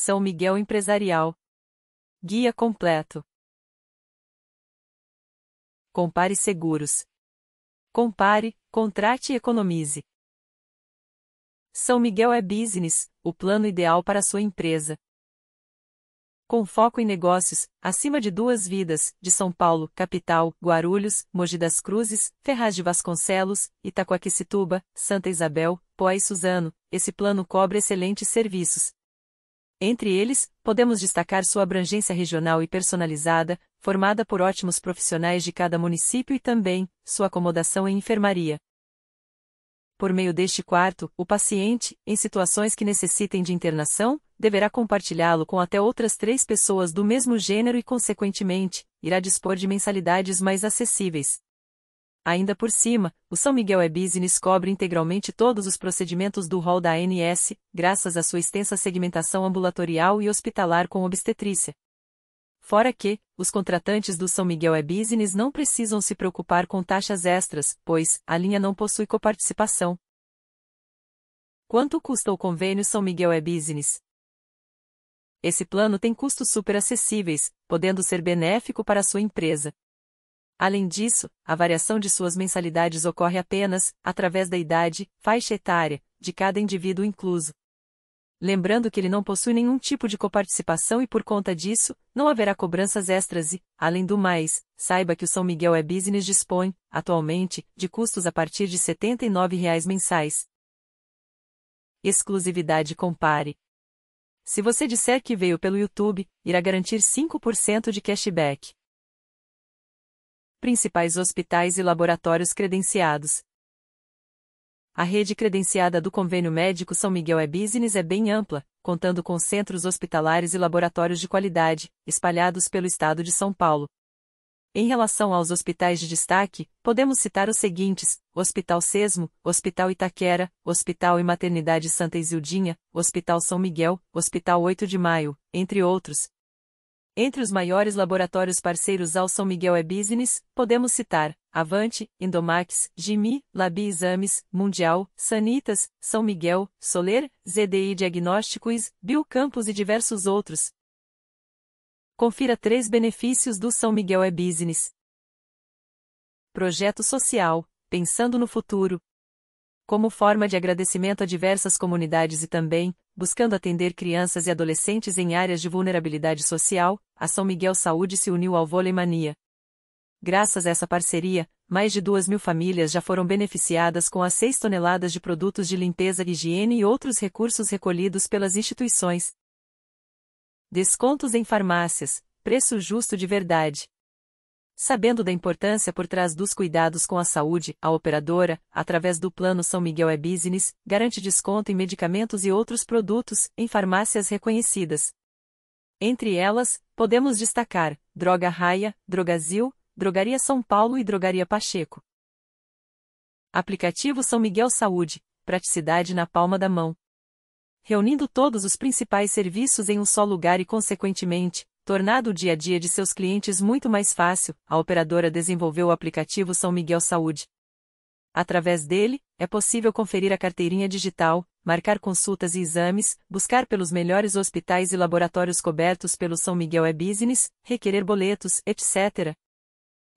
São Miguel Empresarial. Guia completo. Compare seguros. Compare, contrate e economize. São Miguel é Business, o plano ideal para sua empresa. Com foco em negócios, acima de duas vidas, de São Paulo, capital, Guarulhos, Mogi das Cruzes, Ferraz de Vasconcelos, Itacoaquecetuba, Santa Isabel, Poá e Suzano, esse plano cobre excelentes serviços, entre eles, podemos destacar sua abrangência regional e personalizada, formada por ótimos profissionais de cada município e também, sua acomodação em enfermaria. Por meio deste quarto, o paciente, em situações que necessitem de internação, deverá compartilhá-lo com até outras três pessoas do mesmo gênero e, consequentemente, irá dispor de mensalidades mais acessíveis. Ainda por cima, o São Miguel eBusiness é cobre integralmente todos os procedimentos do rol da ANS, graças à sua extensa segmentação ambulatorial e hospitalar com obstetrícia. Fora que, os contratantes do São Miguel eBusiness é não precisam se preocupar com taxas extras, pois a linha não possui coparticipação. Quanto custa o convênio São Miguel eBusiness? É Esse plano tem custos super acessíveis, podendo ser benéfico para a sua empresa. Além disso, a variação de suas mensalidades ocorre apenas, através da idade, faixa etária, de cada indivíduo incluso. Lembrando que ele não possui nenhum tipo de coparticipação e por conta disso, não haverá cobranças extras e, além do mais, saiba que o São Miguel é Business dispõe, atualmente, de custos a partir de R$ 79,00 mensais. Exclusividade Compare Se você disser que veio pelo YouTube, irá garantir 5% de cashback principais hospitais e laboratórios credenciados. A rede credenciada do Convênio Médico São Miguel é Business é bem ampla, contando com centros hospitalares e laboratórios de qualidade, espalhados pelo estado de São Paulo. Em relação aos hospitais de destaque, podemos citar os seguintes: Hospital Sesmo, Hospital Itaquera, Hospital e Maternidade Santa Isildinha, Hospital São Miguel, Hospital 8 de Maio, entre outros, entre os maiores laboratórios parceiros ao São Miguel e é Business, podemos citar Avante, Indomax, Gimi, Labi Exames, Mundial, Sanitas, São Miguel, Soler, ZDI Diagnósticos, Campos e diversos outros. Confira três benefícios do São Miguel e é Business. Projeto social, pensando no futuro como forma de agradecimento a diversas comunidades e também, buscando atender crianças e adolescentes em áreas de vulnerabilidade social, a São Miguel Saúde se uniu ao Vôlei Mania. Graças a essa parceria, mais de duas mil famílias já foram beneficiadas com as 6 toneladas de produtos de limpeza, higiene e outros recursos recolhidos pelas instituições. Descontos em farmácias, preço justo de verdade. Sabendo da importância por trás dos cuidados com a saúde, a operadora, através do Plano São Miguel e-Business, é garante desconto em medicamentos e outros produtos, em farmácias reconhecidas. Entre elas, podemos destacar Droga Raia, Drogazil, Drogaria São Paulo e Drogaria Pacheco. Aplicativo São Miguel Saúde, praticidade na palma da mão. Reunindo todos os principais serviços em um só lugar e, consequentemente, Tornado o dia a dia de seus clientes muito mais fácil, a operadora desenvolveu o aplicativo São Miguel Saúde. Através dele, é possível conferir a carteirinha digital, marcar consultas e exames, buscar pelos melhores hospitais e laboratórios cobertos pelo São Miguel e-Business, requerer boletos, etc.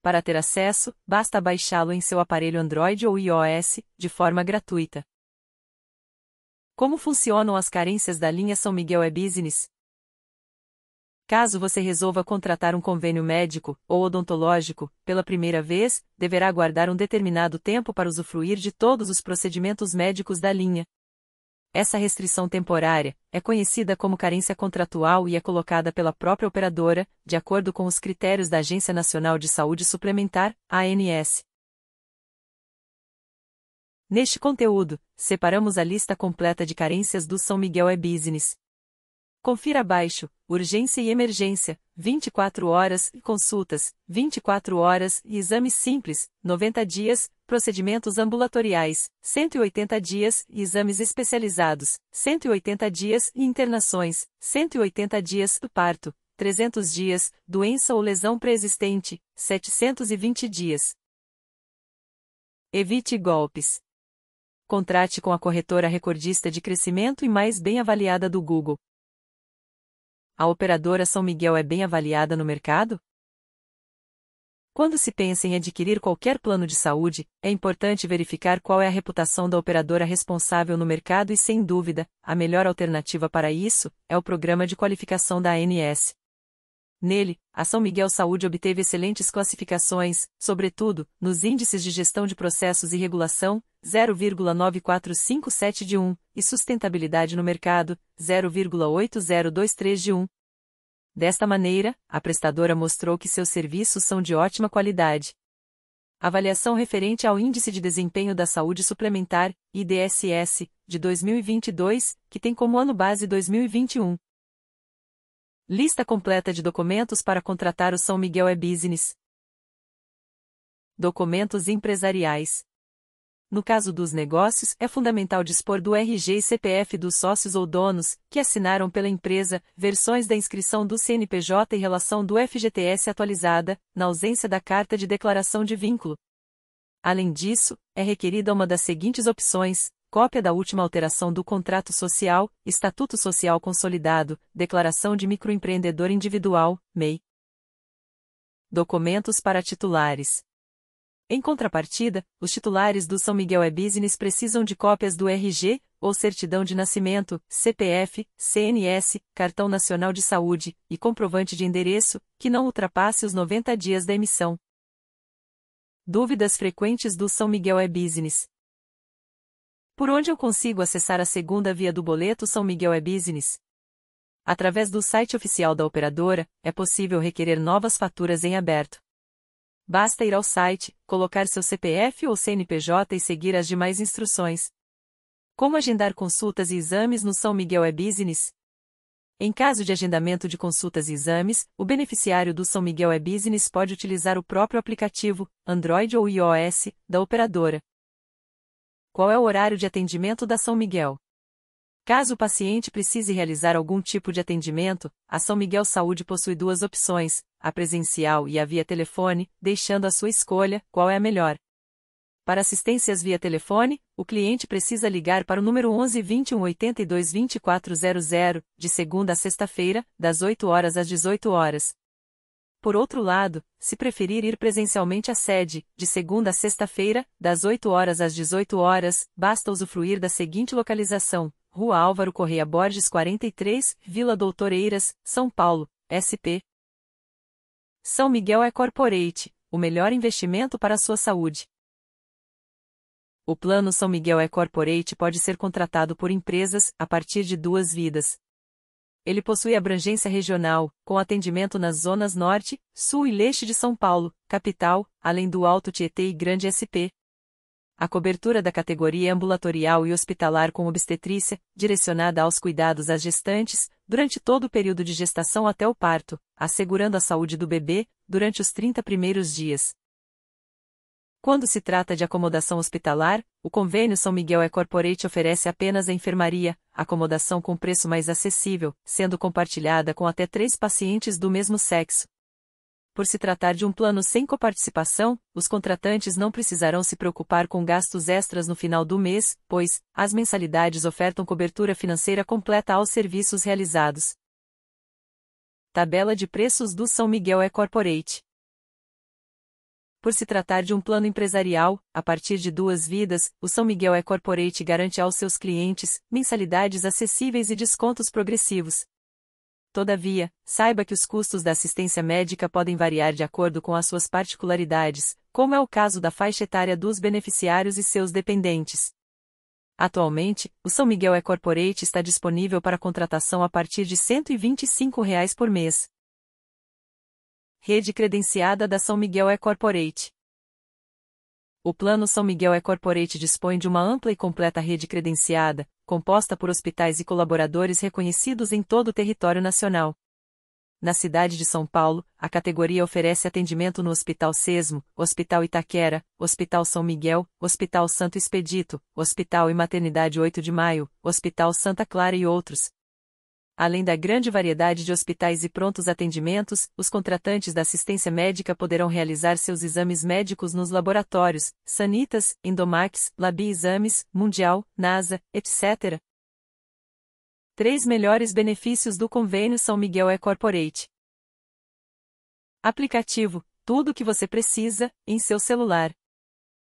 Para ter acesso, basta baixá-lo em seu aparelho Android ou iOS, de forma gratuita. Como funcionam as carências da linha São Miguel e-Business? Caso você resolva contratar um convênio médico ou odontológico, pela primeira vez, deverá aguardar um determinado tempo para usufruir de todos os procedimentos médicos da linha. Essa restrição temporária é conhecida como carência contratual e é colocada pela própria operadora, de acordo com os critérios da Agência Nacional de Saúde Suplementar, ANS. Neste conteúdo, separamos a lista completa de carências do São Miguel e é Business. Confira abaixo, urgência e emergência, 24 horas, consultas, 24 horas, exames simples, 90 dias, procedimentos ambulatoriais, 180 dias, exames especializados, 180 dias, internações, 180 dias, parto, 300 dias, doença ou lesão preexistente, 720 dias. Evite golpes. Contrate com a corretora recordista de crescimento e mais bem avaliada do Google a operadora São Miguel é bem avaliada no mercado? Quando se pensa em adquirir qualquer plano de saúde, é importante verificar qual é a reputação da operadora responsável no mercado e, sem dúvida, a melhor alternativa para isso é o programa de qualificação da ANS, Nele, a São Miguel Saúde obteve excelentes classificações, sobretudo, nos índices de gestão de processos e regulação, 0,94571 de 1, e sustentabilidade no mercado, 0,8023 de 1. Desta maneira, a prestadora mostrou que seus serviços são de ótima qualidade. Avaliação referente ao Índice de Desempenho da Saúde Suplementar, IDSS, de 2022, que tem como ano base 2021. Lista completa de documentos para contratar o São Miguel e-Business. É documentos empresariais. No caso dos negócios, é fundamental dispor do RG e CPF dos sócios ou donos, que assinaram pela empresa, versões da inscrição do CNPJ e relação do FGTS atualizada, na ausência da carta de declaração de vínculo. Além disso, é requerida uma das seguintes opções: cópia da última alteração do contrato social, Estatuto Social Consolidado, Declaração de Microempreendedor Individual, MEI. Documentos para titulares. Em contrapartida, os titulares do São Miguel E-Business é precisam de cópias do RG, ou certidão de nascimento, CPF, CNS, Cartão Nacional de Saúde e comprovante de endereço, que não ultrapasse os 90 dias da emissão. Dúvidas frequentes do São Miguel E-Business. É por onde eu consigo acessar a segunda via do boleto São Miguel e é Business? Através do site oficial da operadora, é possível requerer novas faturas em aberto. Basta ir ao site, colocar seu CPF ou CNPJ e seguir as demais instruções. Como agendar consultas e exames no São Miguel e é Business? Em caso de agendamento de consultas e exames, o beneficiário do São Miguel e é Business pode utilizar o próprio aplicativo, Android ou iOS, da operadora qual é o horário de atendimento da São Miguel. Caso o paciente precise realizar algum tipo de atendimento, a São Miguel Saúde possui duas opções, a presencial e a via telefone, deixando a sua escolha qual é a melhor. Para assistências via telefone, o cliente precisa ligar para o número 11 21 82 2400, de segunda a sexta-feira, das 8 horas às 18 horas, por outro lado, se preferir ir presencialmente à sede, de segunda a sexta-feira, das 8 horas às 18 horas, basta usufruir da seguinte localização: Rua Álvaro Correia Borges 43, Vila Doutoreiras, São Paulo, SP. São Miguel é Corporate, o melhor investimento para a sua saúde. O Plano São Miguel é Corporate pode ser contratado por empresas a partir de duas vidas, ele possui abrangência regional, com atendimento nas zonas norte, sul e leste de São Paulo, capital, além do Alto Tietê e Grande SP. A cobertura da categoria é ambulatorial e hospitalar com obstetrícia, direcionada aos cuidados às gestantes, durante todo o período de gestação até o parto, assegurando a saúde do bebê, durante os 30 primeiros dias, quando se trata de acomodação hospitalar, o convênio São Miguel é Corporate oferece apenas a enfermaria, acomodação com preço mais acessível, sendo compartilhada com até três pacientes do mesmo sexo. Por se tratar de um plano sem coparticipação, os contratantes não precisarão se preocupar com gastos extras no final do mês, pois as mensalidades ofertam cobertura financeira completa aos serviços realizados. Tabela de preços do São Miguel é Corporate por se tratar de um plano empresarial, a partir de duas vidas, o São Miguel é Corporate garante aos seus clientes mensalidades acessíveis e descontos progressivos. Todavia, saiba que os custos da assistência médica podem variar de acordo com as suas particularidades, como é o caso da faixa etária dos beneficiários e seus dependentes. Atualmente, o São Miguel é Corporate está disponível para contratação a partir de R$ 125 reais por mês. Rede credenciada da São Miguel E Corporate. O Plano São Miguel E Corporate dispõe de uma ampla e completa rede credenciada, composta por hospitais e colaboradores reconhecidos em todo o território nacional. Na cidade de São Paulo, a categoria oferece atendimento no Hospital Sesmo, Hospital Itaquera, Hospital São Miguel, Hospital Santo Expedito, Hospital e Maternidade 8 de Maio, Hospital Santa Clara e outros, Além da grande variedade de hospitais e prontos atendimentos, os contratantes da assistência médica poderão realizar seus exames médicos nos laboratórios, Sanitas, Indomax, Labi Exames, Mundial, NASA, etc. Três melhores benefícios do convênio São Miguel é Corporate. Aplicativo: tudo o que você precisa, em seu celular.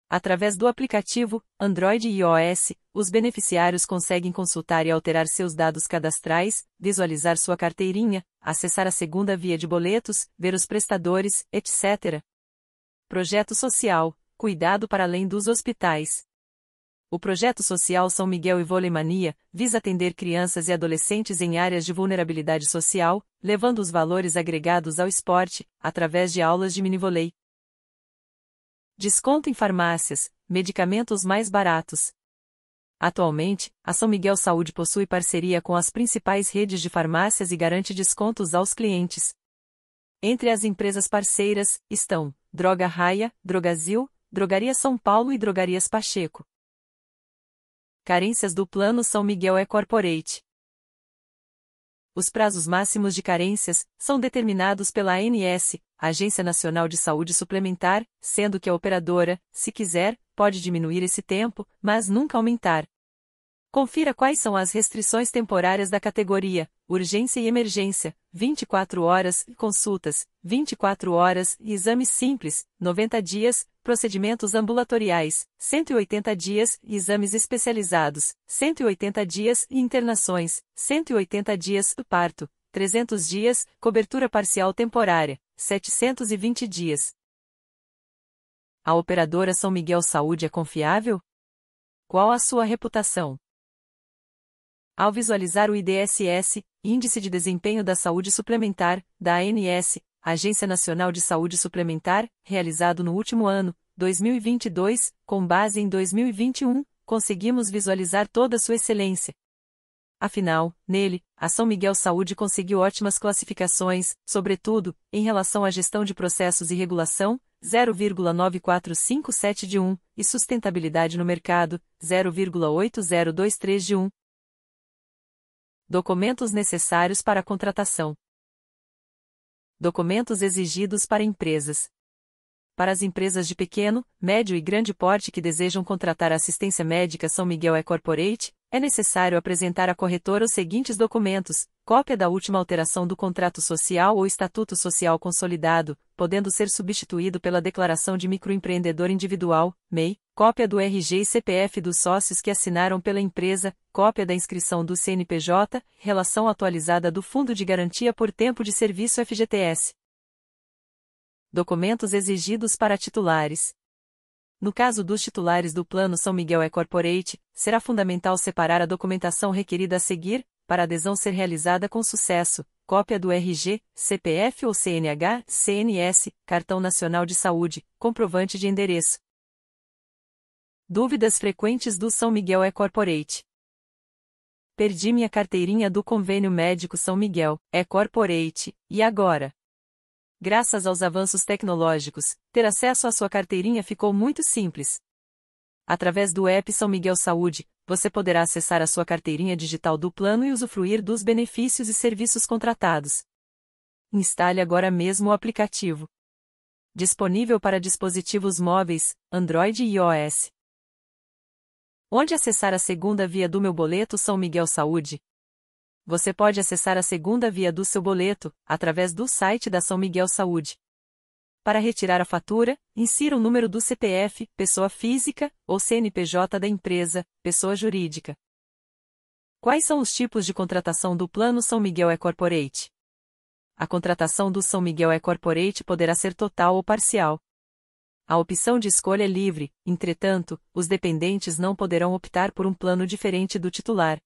Através do aplicativo, Android e iOS, os beneficiários conseguem consultar e alterar seus dados cadastrais, visualizar sua carteirinha, acessar a segunda via de boletos, ver os prestadores, etc. Projeto Social Cuidado para além dos hospitais. O projeto social São Miguel e Volemania visa atender crianças e adolescentes em áreas de vulnerabilidade social, levando os valores agregados ao esporte, através de aulas de minivolei. Desconto em farmácias, medicamentos mais baratos. Atualmente, a São Miguel Saúde possui parceria com as principais redes de farmácias e garante descontos aos clientes. Entre as empresas parceiras estão Droga Raia, Drogazil, Drogaria São Paulo e Drogarias Pacheco. Carências do Plano São Miguel é Corporate. Os prazos máximos de carências são determinados pela ANS, Agência Nacional de Saúde Suplementar, sendo que a operadora, se quiser, pode diminuir esse tempo, mas nunca aumentar. Confira quais são as restrições temporárias da categoria: urgência e emergência, 24 horas, consultas, 24 horas, exames simples, 90 dias, procedimentos ambulatoriais, 180 dias, exames especializados, 180 dias, internações, 180 dias, parto, 300 dias, cobertura parcial temporária, 720 dias. A operadora São Miguel Saúde é confiável? Qual a sua reputação? Ao visualizar o IDSS, Índice de Desempenho da Saúde Suplementar, da ANS, Agência Nacional de Saúde Suplementar, realizado no último ano, 2022, com base em 2021, conseguimos visualizar toda sua excelência, Afinal, nele, a São Miguel Saúde conseguiu ótimas classificações, sobretudo, em relação à gestão de processos e regulação, 0,9457 de 1, e sustentabilidade no mercado, 0,8023 de 1. Documentos necessários para a contratação. Documentos exigidos para empresas para as empresas de pequeno, médio e grande porte que desejam contratar assistência médica São Miguel é Corporate, é necessário apresentar à corretora os seguintes documentos: cópia da última alteração do contrato social ou estatuto social consolidado, podendo ser substituído pela declaração de microempreendedor individual, MEI, cópia do RG e CPF dos sócios que assinaram pela empresa, cópia da inscrição do CNPJ, relação atualizada do Fundo de Garantia por Tempo de Serviço FGTS. Documentos exigidos para titulares. No caso dos titulares do Plano São Miguel e Corporate, será fundamental separar a documentação requerida a seguir, para a adesão ser realizada com sucesso, cópia do RG, CPF ou CNH, CNS, Cartão Nacional de Saúde, comprovante de endereço. Dúvidas frequentes do São Miguel e Corporate. Perdi minha carteirinha do Convênio Médico São Miguel, é Corporate, e agora? graças aos avanços tecnológicos, ter acesso à sua carteirinha ficou muito simples. Através do app São Miguel Saúde, você poderá acessar a sua carteirinha digital do plano e usufruir dos benefícios e serviços contratados. Instale agora mesmo o aplicativo. Disponível para dispositivos móveis, Android e iOS. Onde acessar a segunda via do meu boleto São Miguel Saúde? você pode acessar a segunda via do seu boleto, através do site da São Miguel Saúde. Para retirar a fatura, insira o número do CPF, pessoa física, ou CNPJ da empresa, pessoa jurídica. Quais são os tipos de contratação do Plano São Miguel E Corporate? A contratação do São Miguel E Corporate poderá ser total ou parcial. A opção de escolha é livre, entretanto, os dependentes não poderão optar por um plano diferente do titular.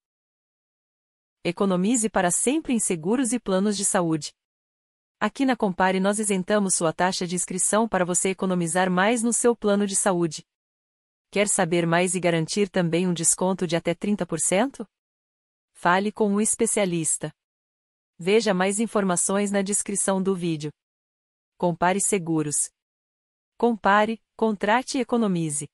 Economize para sempre em seguros e planos de saúde. Aqui na Compare nós isentamos sua taxa de inscrição para você economizar mais no seu plano de saúde. Quer saber mais e garantir também um desconto de até 30%? Fale com um especialista. Veja mais informações na descrição do vídeo. Compare Seguros. Compare, contrate e economize.